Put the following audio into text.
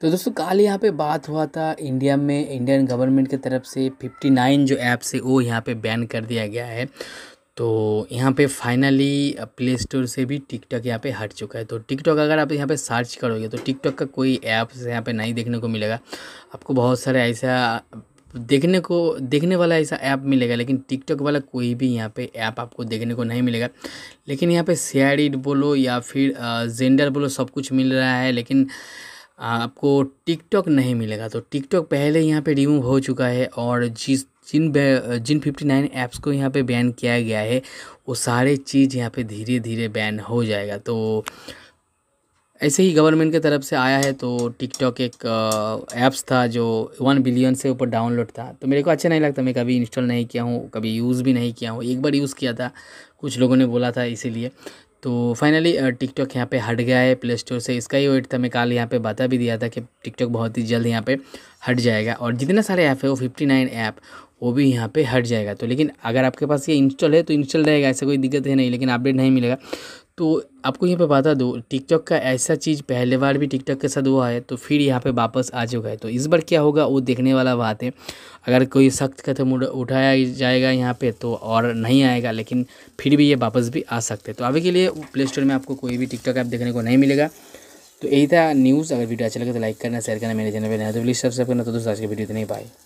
तो दोस्तों कल यहाँ पे बात हुआ था इंडिया में इंडियन गवर्नमेंट की तरफ से 59 जो ऐप्स है वो यहाँ पे बैन कर दिया गया है तो यहाँ पे फाइनली प्ले स्टोर से भी टिकटॉक यहाँ पे हट चुका है तो टिकटॉक अगर आप यहाँ पे सर्च करोगे तो टिकटॉक का कोई ऐप्स यहाँ पे नहीं देखने को मिलेगा आपको बहुत सारे ऐसा देखने को देखने वाला ऐसा ऐप मिलेगा लेकिन टिकटॉक वाला कोई भी यहाँ पे ऐप आपको देखने को नहीं मिलेगा लेकिन यहाँ पे शेयर बोलो या फिर जेंडर बोलो सब कुछ मिल रहा है लेकिन आपको टिकटॉक नहीं मिलेगा तो टिकटॉक पहले यहाँ पे रिमूव हो चुका है और जिस जिन जिन नाइन ऐप्स को यहाँ पे बैन किया गया है वो सारे चीज़ यहाँ पे धीरे धीरे बैन हो जाएगा तो ऐसे ही गवर्नमेंट के तरफ से आया है तो टिकटॉक एक ऐप्स था जो वन बिलियन से ऊपर डाउनलोड था तो मेरे को अच्छा नहीं लगता मैं कभी इंस्टॉल नहीं किया हूँ कभी यूज़ भी नहीं किया हूँ एक बार यूज़ किया था कुछ लोगों ने बोला था इसीलिए तो फाइनली टिकटॉक यहाँ पे हट गया है प्ले स्टोर से इसका ही वेट था मैं कल यहाँ पे बता भी दिया था कि टिकटॉक बहुत ही जल्द यहाँ पे हट जाएगा और जितने सारे ऐप है वो फिफ्टी नाइन ऐप वो भी यहाँ पे हट जाएगा तो लेकिन अगर आपके पास ये इंस्टॉल है तो इंस्टॉल रहेगा ऐसा कोई दिक्कत है नहीं लेकिन अपडेट नहीं मिलेगा तो आपको यहाँ पे बता दो टिकटॉक का ऐसा चीज़ पहले बार भी टिकटॉक के साथ हुआ है तो फिर यहाँ पे वापस आ चुका है तो इस बार क्या होगा वो देखने वाला बात है अगर कोई सख्त कदम उठाया जाएगा यहाँ पे तो और नहीं आएगा लेकिन फिर भी ये वापस भी आ सकते हैं तो अभी के लिए प्ले स्टोर में आपको कोई भी टिकटॉक ऐप देखने को नहीं मिलेगा तो यही था न्यूज़ अगर वीडियो अच्छा लगे तो लाइक करना शेयर करना मेरे चैनल पर नहीं तो प्लीज़ सब्सक्राइब करना तो दोस्तों आज की वीडियो इतनी पाए